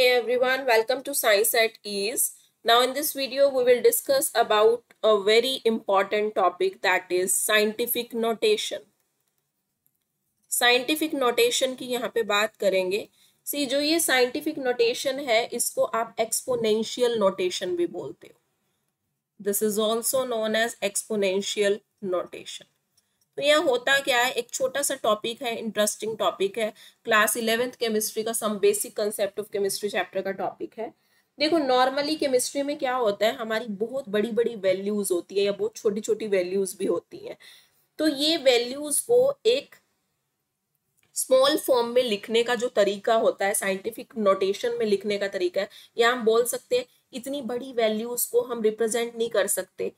Hey everyone, welcome to Science at Ease. Now in this video, we will discuss about a very important topic that is scientific notation. Scientific notation की यहाँ पे बात करेंगे see जो ये scientific notation है इसको आप exponential notation भी बोलते हो This is also known as exponential notation. तो यह होता क्या है एक छोटा सा टॉपिक है इंटरेस्टिंग टॉपिक है क्लास इलेवेंथ केमिस्ट्री का some basic concept of chemistry chapter का टॉपिक है देखो नॉर्मली केमिस्ट्री में क्या होता है हमारी बहुत बड़ी बड़ी वैल्यूज होती है या बहुत छोटी छोटी वैल्यूज भी होती हैं तो ये वैल्यूज को एक स्मॉल फॉर्म में लिखने का जो तरीका होता है साइंटिफिक नोटेशन में लिखने का तरीका है या हम बोल सकते हैं इतनी बड़ी वैल्यूज को हम रिप्रेजेंट नहीं कर सकते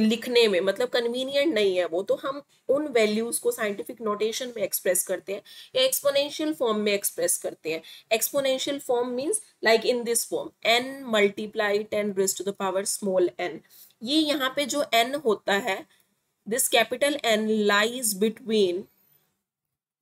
लिखने में मतलब कन्वीनियंट नहीं है वो तो हम उन वैल्यूज़ को साइंटिफिक नोटेशन में एक्सप्रेस करते हैं या एक्सपोनेंशियल फॉर्म में एक्सप्रेस करते हैं exponential form means like in this form N multiply ten raised to the power small N ये यहाँ पे जो एन होता है this capital N lies between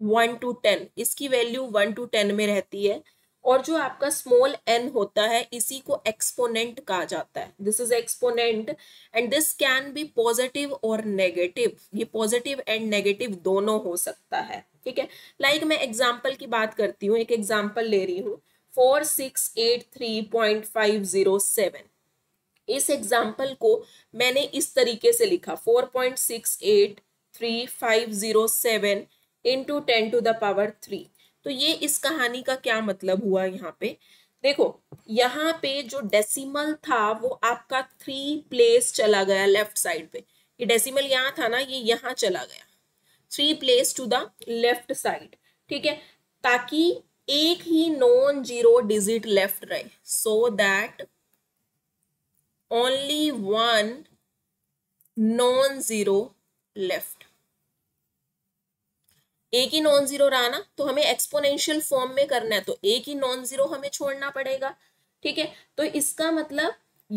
one to ten इसकी वैल्यू वन टू टेन में रहती है और जो आपका स्मॉल एन होता है इसी को एक्सपोनेंट कहा जाता है this is exponent and this can be positive और नेगेटिव ये पॉजिटिव एंड नेगेटिव दोनों हो सकता है ठीक है लाइक मैं एग्जाम्पल की बात करती हूँ एक एग्जाम्पल ले रही हूँ four six eight three point five zero seven इस एग्जाम्पल को मैंने इस तरीके से लिखा four point six eight three five zero seven into ten to the power three तो ये इस कहानी का क्या मतलब हुआ यहाँ पे देखो यहाँ पे जो डेसिमल था वो आपका थ्री प्लेस चला गया लेफ्ट साइड पे ये डेसिमल यहाँ था ना ये यहाँ चला गया three place to the left side ठीक है ताकि एक ही नॉन जीरो डिजिट लेफ्ट रहे so that only one non zero left ए की नॉन जीरो रहा ना तो हमें एक्सपोनेंशियल फॉर्म में करना है तो ए की नॉन जीरो हमें छोड़ना पड़ेगा ठीक है तो इसका मतलब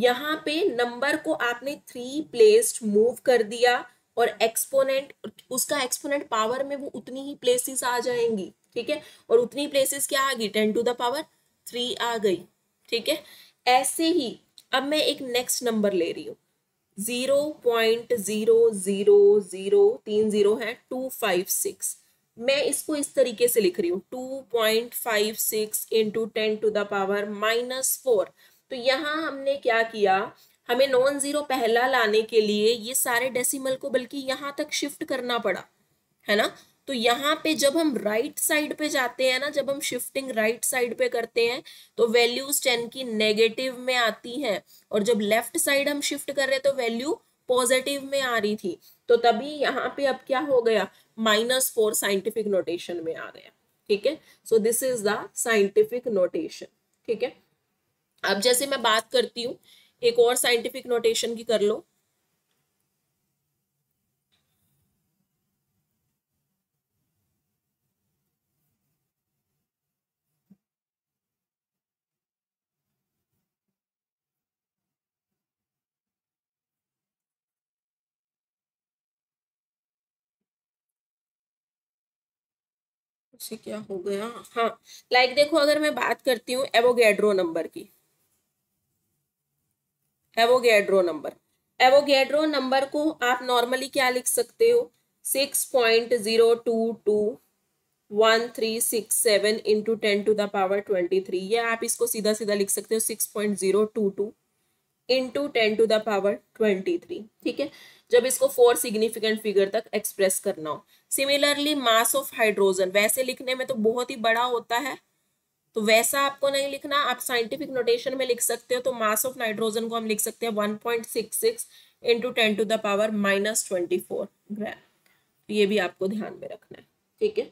यहाँ पे नंबर को आपने थ्री प्लेस्ड मूव कर दिया और एक्सपोनेंट उसका एक्सपोनेंट पावर में वो उतनी ही प्लेसेस आ जाएंगी ठीक है और उतनी प्लेसेस क्या आ गई ten to the power three आ गई ठीक है ऐसे ही अब मैं एक नेक्स्ट नंबर ले रही हूँ zero point zero zero zero तीन जीरो है टू फाइव सिक्स मैं इसको इस तरीके से लिख रही हूँ two point five six into ten to the power minus four तो यहाँ हमने क्या किया हमें नॉन ज़ीरो पहला लाने के लिए ये सारे डेसिमल को बल्कि यहाँ तक शिफ्ट करना पड़ा है ना तो यहाँ पे जब हम राइट right साइड पे जाते हैं ना जब हम शिफ्टिंग राइट साइड पे करते हैं तो वैल्यूज टेन की नेगेटिव में आती हैं और जब लेफ्ट साइड हम शिफ्ट कर रहे हैं तो वैल्यू पॉजिटिव में आ रही थी तो तभी यहाँ पे अब क्या हो गया माइनस फोर साइंटिफिक नोटेशन में आ रहे हैं ठीक है so this is the scientific notation ठीक है अब जैसे मैं बात करती हूँ एक और साइंटिफिक नोटेशन की कर लो उसे क्या हो गया हाँ लाइक देखो अगर मैं बात करती हूँ एवोगेड्रो नंबर की एवोगेड्रो नंबर एवोगेड्रो नंबर को आप नॉर्मली क्या लिख सकते हो six point zero two two one three six seven into ten to the power twenty three ये आप इसको सीधा सीधा लिख सकते हो six point zero two two into ten to the power twenty three ठीक है जब इसको फोर सिग्निफिकेंट फिगर तक एक्सप्रेस करना हो सिमिलरली मास ऑफ हाइड्रोजन वैसे लिखने में तो बहुत ही बड़ा होता है तो वैसा आपको नहीं लिखना आप साइंटिफिक नोटेशन में लिख सकते हो तो मास ऑफ नाइट्रोजन को हम लिख सकते हैं one point six six into ten to the power minus twenty four gram ये भी आपको ध्यान में रखना है ठीक है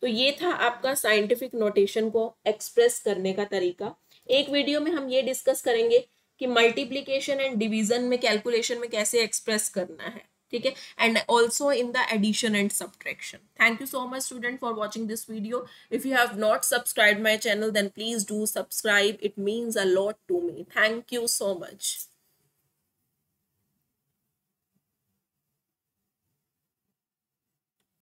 तो ये था आपका साइंटिफिक नोटेशन को एक्सप्रेस करने का तरीका एक वीडियो में हम ये डिस्कस करेंगे कि मल्टीप्लीकेशन एंड डिवीजन में कैलकुलेशन में कैसे एक्सप्रेस करना है ठीक है and also in the addition and subtraction thank you so much student for watching this video if you have not subscribe my channel then please do subscribe it means a lot to me thank you so much